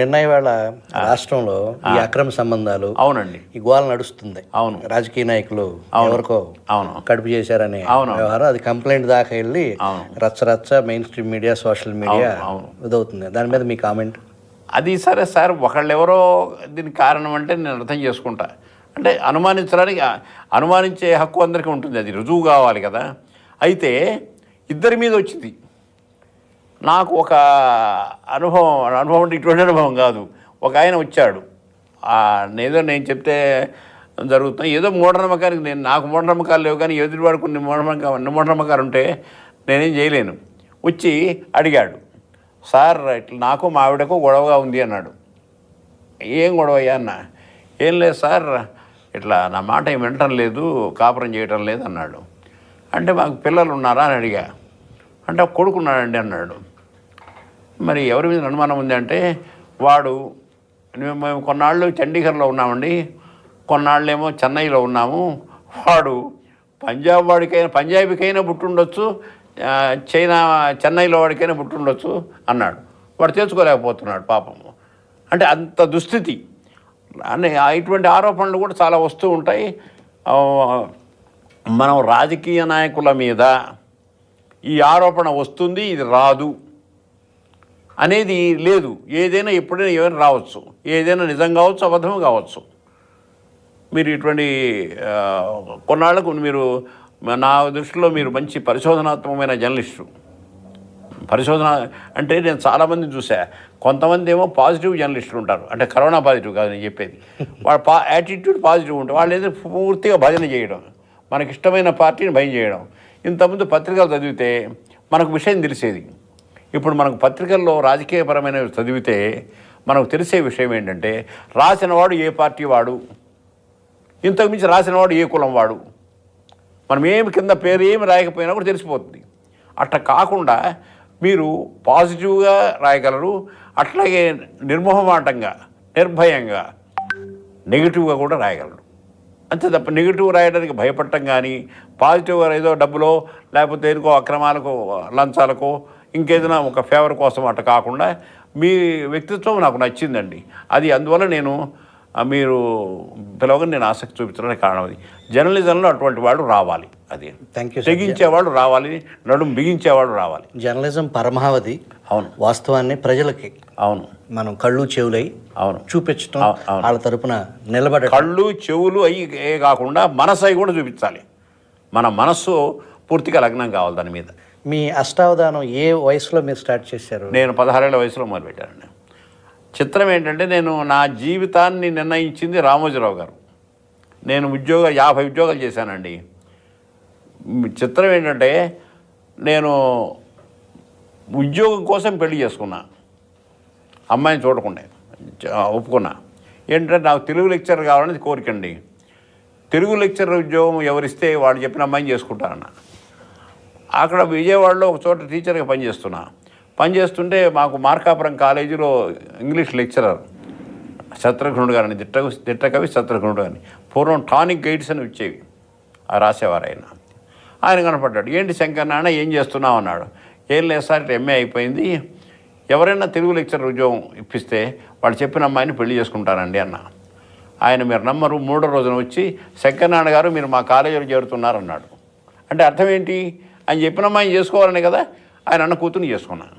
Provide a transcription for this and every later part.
నిన్న వేళ రాష్ట్రంలో ఈ అక్రమ సంబంధాలు అవునండి ఈ గోళ నడుస్తుంది అవును రాజకీయ నాయకులు ఎవరికో అవును కడుపు చేశారని వ్యవహారం అది కంప్లైంట్ దాకా వెళ్ళి రచ్చ రచ్చ mainstream media social media ఇదవుతుంది దాని మీద మీ కామెంట్ అది సరే సార్ ఒకళ్ళు ఎవరో దీనికి కారణం అంటే నేను అర్థం చేసుకుంటా అంటే అనుమానించడానికి అనుమానించే హక్కు అందరికీ ఉంటుంది అది రుజువు కావాలి కదా అయితే ఇద్దరి మీద వచ్చింది నాకు ఒక అనుభవం అనుభవం అంటే ఇటువంటి అనుభవం కాదు ఒక ఆయన వచ్చాడు ఏదో నేను చెప్తే జరుగుతాం ఏదో మూఢనమ్మకానికి నేను నాకు మూఢనమ్మకాలు లేవు కానీ ఎదుటివాడు కొన్ని అన్ని మూఢనమ్మకాలు ఉంటే నేనేం చేయలేను వచ్చి అడిగాడు సార్ ఇట్లా నాకు మా ఆవిడకు గొడవగా ఉంది అన్నాడు ఏం గొడవ అన్న ఏం లేదు సార్ ఇట్లా నా మాట ఏం వినటం లేదు కాపురం చేయటం లేదు అన్నాడు అంటే మాకు పిల్లలు ఉన్నారా అని అడిగా అంటే కొడుకున్నాడండి అన్నాడు మరి ఎవరి మీద అనుమానం ఉంది అంటే వాడు మేము కొన్నాళ్ళు చండీగఢ్లో ఉన్నామండి కొన్నాళ్ళేమో చెన్నైలో ఉన్నాము వాడు పంజాబ్ వాడికైనా పంజాబీకైనా పుట్టుండొచ్చు చైనా చెన్నైలో వాడికైనా పుట్టుండొచ్చు అన్నాడు వాడు తెలుసుకోలేకపోతున్నాడు పాపం అంటే అంత దుస్థితి అనే ఇటువంటి ఆరోపణలు కూడా చాలా వస్తూ ఉంటాయి మనం రాజకీయ నాయకుల మీద ఈ ఆరోపణ వస్తుంది ఇది రాదు అనేది లేదు ఏదైనా ఎప్పుడైనా ఏమైనా రావచ్చు ఏదైనా నిజం కావచ్చు అబద్ధం కావచ్చు మీరు ఇటువంటి కొన్నాళ్లకు మీరు నా దృష్టిలో మీరు మంచి పరిశోధనాత్మకమైన జర్నలిస్టు పరిశోధన అంటే నేను చాలామంది చూసా కొంతమంది ఏమో పాజిటివ్ జర్నలిస్టులు ఉంటారు అంటే కరోనా పాజిటివ్ కాదు నేను చెప్పేది వాళ్ళ పా యాటిట్యూడ్ పాజిటివ్ ఉంటుంది వాళ్ళు ఏదో పూర్తిగా భజన చేయడం మనకిష్టమైన పార్టీని భయం చేయడం ఇంతకుముందు పత్రికలు చదివితే మనకు విషయం తెలిసేది ఇప్పుడు మనకు పత్రికల్లో రాజకీయపరమైనవి చదివితే మనకు తెలిసే విషయం ఏంటంటే రాసినవాడు ఏ పార్టీ వాడు ఇంతకుమించి రాసినవాడు ఏ కులం వాడు మనం ఏమి కింద పేరు ఏమి రాయకపోయినా కూడా తెలిసిపోతుంది అట్లా కాకుండా మీరు పాజిటివ్గా రాయగలరు అట్లాగే నిర్మోహమాటంగా నిర్భయంగా నెగిటివ్గా కూడా రాయగలరు అంతే తప్ప నెగిటివ్ రాయడానికి భయపడటం కానీ పాజిటివ్గా ఏదో డబ్బులో లేకపోతే ఎందుకో అక్రమాలకు లంచాలకో ఇంకేదైనా ఒక ఫేవర్ కోసం అట్ట కాకుండా మీ వ్యక్తిత్వం నాకు నచ్చిందండి అది అందువల్ల నేను మీరు పిలవగా నేను ఆసక్తి చూపించడానికి కారణం అది జర్నలిజంలో అటువంటి వాళ్ళు రావాలి అది థ్యాంక్ యూ తెగించేవాడు రావాలి నడుం బిగించేవాడు రావాలి జర్నలిజం పరమావధి అవును వాస్తవాన్ని ప్రజలకి అవును మనం కళ్ళు చెవులై అవును చూపించడం వాళ్ళ తరపున నిలబడ కళ్ళు చెవులు అయ్యి కాకుండా మనసు అయి కూడా చూపించాలి మన మనస్సు పూర్తిగా లగ్నం కావాలి దాని మీద మీ అష్టావధానం ఏ వయసులో మీరు స్టార్ట్ చేశారు నేను పదహారేళ్ల వయసులో మొదలుపెట్టానండి చిత్రం ఏంటంటే నేను నా జీవితాన్ని నిర్ణయించింది రామోజీరావు గారు నేను ఉద్యోగ యాభై ఉద్యోగాలు చేశానండి చిత్రం ఏంటంటే నేను ఉద్యోగం కోసం పెళ్లి చేసుకున్నా అమ్మాయిని చూడకుండా ఒప్పుకున్నా ఏంటంటే నాకు తెలుగు లెక్చర్ కావాలని కోరికండి తెలుగు లెక్చర్ ఉద్యోగం ఎవరిస్తే వాడు చెప్పిన అమ్మాయిని చేసుకుంటారన్న అక్కడ విజయవాడలో ఒక చోట టీచర్గా పనిచేస్తున్నా పనిచేస్తుంటే మాకు మార్కాపురం కాలేజీలో ఇంగ్లీష్ లెక్చరర్ శత్రుఘ్నుడు గారని దిట్ట దిట్టకవి శత్రుఘ్నుడు గారిని పూర్వం టానిక్ గైడ్స్ అని వచ్చేవి ఆ రాసేవారు ఆయన ఆయన కనపడ్డాడు ఏంటి శంకర్ నాన్న ఏం చేస్తున్నావు అన్నాడు ఏం లేదు సార్ ఎంఏ అయిపోయింది ఎవరైనా తెలుగు లెక్చరర్ ఉద్యోగం ఇప్పిస్తే వాళ్ళు చెప్పిన అమ్మాయిని పెళ్లి చేసుకుంటానండి అన్న ఆయన మీరు నమ్మరు మూడో రోజున వచ్చి శంకర్ నాన్న గారు మీరు మా కాలేజీలో చేరుతున్నారన్నాడు అంటే అర్థం ఏంటి ఆయన చెప్పినమ్మా ఆయన చేసుకోవాలని కదా ఆయన అన్న కూతుర్ని చేసుకున్నాను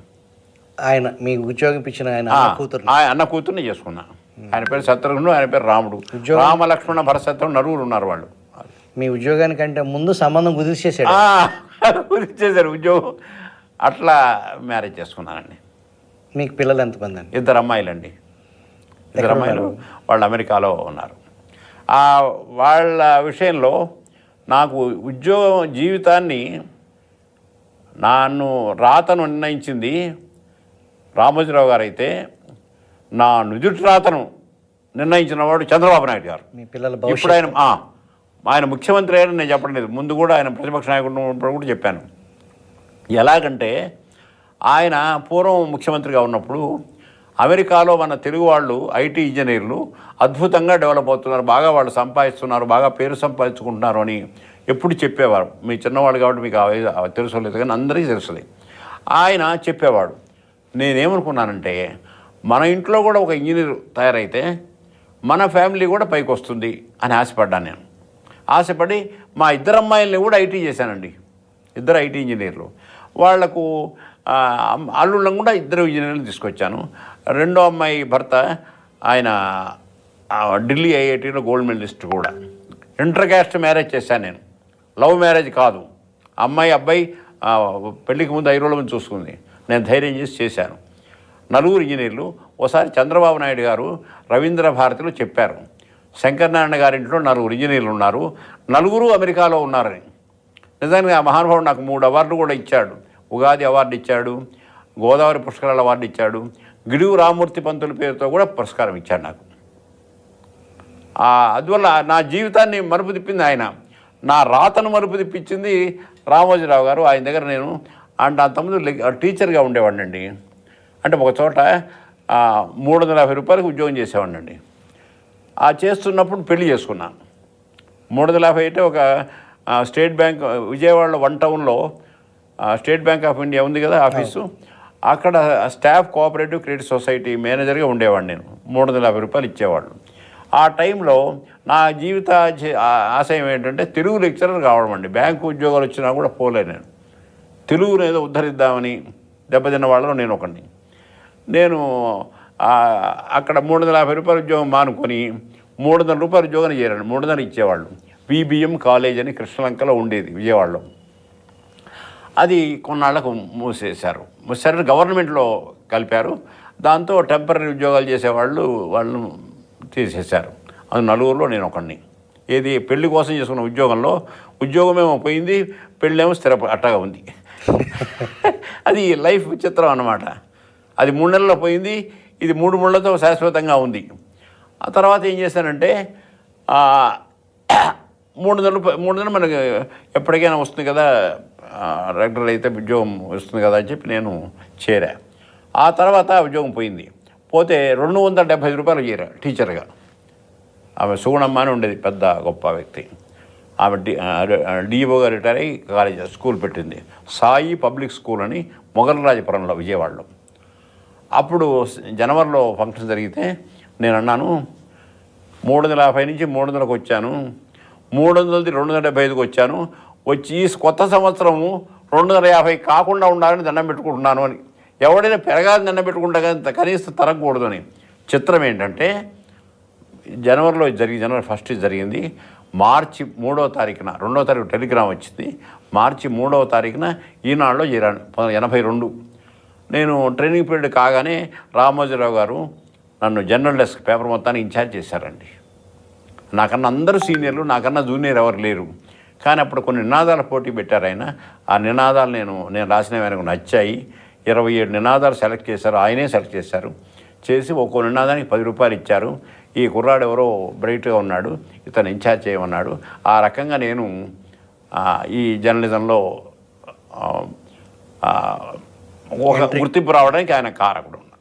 ఆయన మీకు ఉద్యోగింపించిన ఆయన కూతురు ఆయన అన్న కూతుర్ని చేసుకున్నాను ఆయన పేరు శత్రుఘ్నుడు ఆయన పేరు రాముడు రామ లక్ష్మణ భరశత్రుడు నలుగురు ఉన్నారు వాళ్ళు మీ ఉద్యోగానికంటే ముందు సంబంధం కుదిరిచేసాడు కుదిరిచేశారు ఉద్యోగం అట్లా మ్యారేజ్ చేసుకున్నానండి మీకు పిల్లలు ఎంతమంది అండి ఇద్దరు అమ్మాయిలండి ఇద్దరు అమ్మాయిలు వాళ్ళు అమెరికాలో ఉన్నారు వాళ్ళ విషయంలో నాకు ఉద్యోగం జీవితాన్ని నన్ను రాతను నిర్ణయించింది రామోజీరావు గారు అయితే నా నుదుటి రాతను నిర్ణయించిన వాడు చంద్రబాబు నాయుడు గారు ఇప్పుడు ఆయన ఆయన ముఖ్యమంత్రి అయినా నేను చెప్పడం లేదు ముందు కూడా ఆయన ప్రతిపక్ష నాయకుడు కూడా చెప్పాను ఎలాగంటే ఆయన పూర్వం ముఖ్యమంత్రిగా ఉన్నప్పుడు అమెరికాలో మన తెలుగు వాళ్ళు ఐటీ ఇంజనీర్లు అద్భుతంగా డెవలప్ అవుతున్నారు బాగా వాళ్ళు సంపాదిస్తున్నారు బాగా పేరు సంపాదించుకుంటున్నారు అని ఎప్పుడు చెప్పేవారు మీ చిన్నవాడు కాబట్టి మీకు తెలుసలేదు కానీ అందరికీ తెలుసుది ఆయన చెప్పేవాడు నేనేమనుకున్నానంటే మన ఇంట్లో కూడా ఒక ఇంజనీర్ తయారైతే మన ఫ్యామిలీ కూడా పైకి వస్తుంది అని ఆశపడ్డాను నేను ఆశపడి మా ఇద్దరు అమ్మాయిల్ని కూడా ఐటీ చేశానండి ఇద్దరు ఐటీ ఇంజనీర్లు వాళ్లకు అల్లుళ్ళం కూడా ఇద్దరు ఇంజనీర్లు తీసుకొచ్చాను రెండో అమ్మాయి భర్త ఆయన ఢిల్లీ ఐఐటీలో గోల్డ్ మెడలిస్ట్ కూడా ఇంటర్ క్యాస్ట్ మ్యారేజ్ చేశాను నేను లవ్ మ్యారేజ్ కాదు అమ్మాయి అబ్బాయి పెళ్లికి ముందు ఐదు చూసుకుంది నేను ధైర్యం చేసి చేశాను నలుగురు ఇంజనీర్లు ఓసారి చంద్రబాబు నాయుడు గారు రవీంద్ర భారతిలో చెప్పారు శంకరనారాయణ గారింట్లో నలుగురు ఇంజనీర్లు ఉన్నారు నలుగురు అమెరికాలో ఉన్నారని నిజానికి ఆ మహానుభావుడు నాకు మూడు అవార్డులు కూడా ఇచ్చాడు ఉగాది అవార్డు ఇచ్చాడు గోదావరి పుష్కరాల అవార్డు ఇచ్చాడు గిడుగు రామూర్తి పంతుల పేరుతో కూడా పురస్కారం ఇచ్చాడు నాకు అందువల్ల నా జీవితాన్ని మరుపు తిప్పింది ఆయన నా రాతను మరుపు తెప్పించింది రామోజీరావు గారు ఆయన దగ్గర నేను అంటే అంతకుముందు టీచర్గా ఉండేవాడిని అండి అంటే ఒక చోట మూడు వందల యాభై రూపాయలకు ఉద్యోగం చేసేవాడిని అండి ఆ చేస్తున్నప్పుడు పెళ్లి చేసుకున్నాను మూడు వందల యాభై అయితే ఒక స్టేట్ బ్యాంక్ విజయవాడలో వన్ టౌన్లో స్టేట్ బ్యాంక్ ఆఫ్ ఇండియా ఉంది కదా ఆఫీసు అక్కడ స్టాఫ్ కోఆపరేటివ్ క్రెడిట్ సొసైటీ మేనేజర్గా ఉండేవాడిని నేను మూడు వందల యాభై రూపాయలు ఇచ్చేవాళ్ళు ఆ టైంలో నా జీవిత ఆశయం ఏంటంటే తెలుగు లెక్చరర్ కావడం అండి బ్యాంకు ఉద్యోగాలు వచ్చినా కూడా పోలే నేను తెలుగుని ఏదో ఉద్ధరిద్దామని దెబ్బతిన్న వాళ్ళలో నేను ఒకడిని నేను అక్కడ మూడు వందల యాభై రూపాయల ఉద్యోగం మానుకొని మూడు వందల రూపాయల ఉద్యోగాన్ని చేరాను మూడు వందలు ఇచ్చేవాళ్ళు బీబీఎం కాలేజ్ అని కృష్ణలంకలో ఉండేది విజయవాడలో అది కొన్నాళ్లకు మూసేశారు మూసేసారు గవర్నమెంట్లో కలిపారు దాంతో టెంపరీ ఉద్యోగాలు చేసేవాళ్ళు వాళ్ళు తీసేశారు అది నలుగురులో నేను ఒకడిని ఏది పెళ్లి కోసం చేసుకున్న ఉద్యోగంలో ఉద్యోగమేమో పోయింది పెళ్ళేమో స్థిర అట్టగా ఉంది అది లైఫ్ విచిత్రం అన్నమాట అది మూడు నెలల్లో పోయింది ఇది మూడు మూడులతో శాశ్వతంగా ఉంది ఆ తర్వాత ఏం చేశానంటే మూడు నెలలు మూడు నెలలు మనకి ఎప్పటికైనా వస్తుంది కదా రెగ్యులర్ అయితే ఉద్యోగం వస్తుంది కదా అని చెప్పి నేను చేరా ఆ తర్వాత ఉద్యోగం పోయింది పోతే రెండు వందల డెబ్భై రూపాయలు చీర టీచర్గా ఆమె సుగుణమ్మ అని ఉండేది పెద్ద గొప్ప వ్యక్తి ఆమె డి గారు రిటైర్ అయ్యి కాలేజ్ స్కూల్ పెట్టింది సాయి పబ్లిక్ స్కూల్ అని మొగలరాజపురంలో విజయవాడలో అప్పుడు జనవరిలో ఫంక్షన్ జరిగితే నేను అన్నాను మూడు వందల యాభై నుంచి మూడు వందలకు వచ్చాను మూడు వందలది రెండు వందల డెబ్బై ఐదుకి వచ్చాను వచ్చి ఈ కొత్త సంవత్సరము రెండు వందల యాభై కాకుండా ఉండాలని దండం పెట్టుకుంటున్నాను అని ఎవడైనా పెరగాలి నిన్నబెట్టుకుంటా కానీ కనీసం తరగకూడదు అని చిత్రం ఏంటంటే జనవరిలో జరిగి జనవరి ఫస్ట్ జరిగింది మార్చి మూడవ తారీఖున రెండవ తారీఖు టెలిగ్రామ్ వచ్చింది మార్చి మూడవ తారీఖున ఈనాడులో చేరాను ఎనభై రెండు నేను ట్రైనింగ్ పీరియడ్ కాగానే రామోజీరావు గారు నన్ను జనరల్ డెస్క్ పేపర్ మొత్తాన్ని ఇన్ఛార్జ్ చేశారండి నాకన్నా అందరూ సీనియర్లు నాకన్నా జూనియర్ ఎవరు లేరు కానీ అప్పుడు కొన్ని నినాదాలు పోటీ పెట్టారు ఆయన ఆ నినాదాలు నేను నేను రాసినవి ఆయనకు నచ్చాయి ఇరవై ఏడు నినాదాలు సెలెక్ట్ చేశారు ఆయనే సెలెక్ట్ చేశారు చేసి ఒక్కో నినాదానికి పది రూపాయలు ఇచ్చారు ఈ కుర్రాడు ఎవరో బ్రైట్గా ఉన్నాడు ఇతను ఇన్ఛార్జ్ చేయమన్నాడు ఆ రకంగా నేను ఈ జర్నలిజంలో ఒక గుర్తింపు రావడానికి ఆయన కారకుడు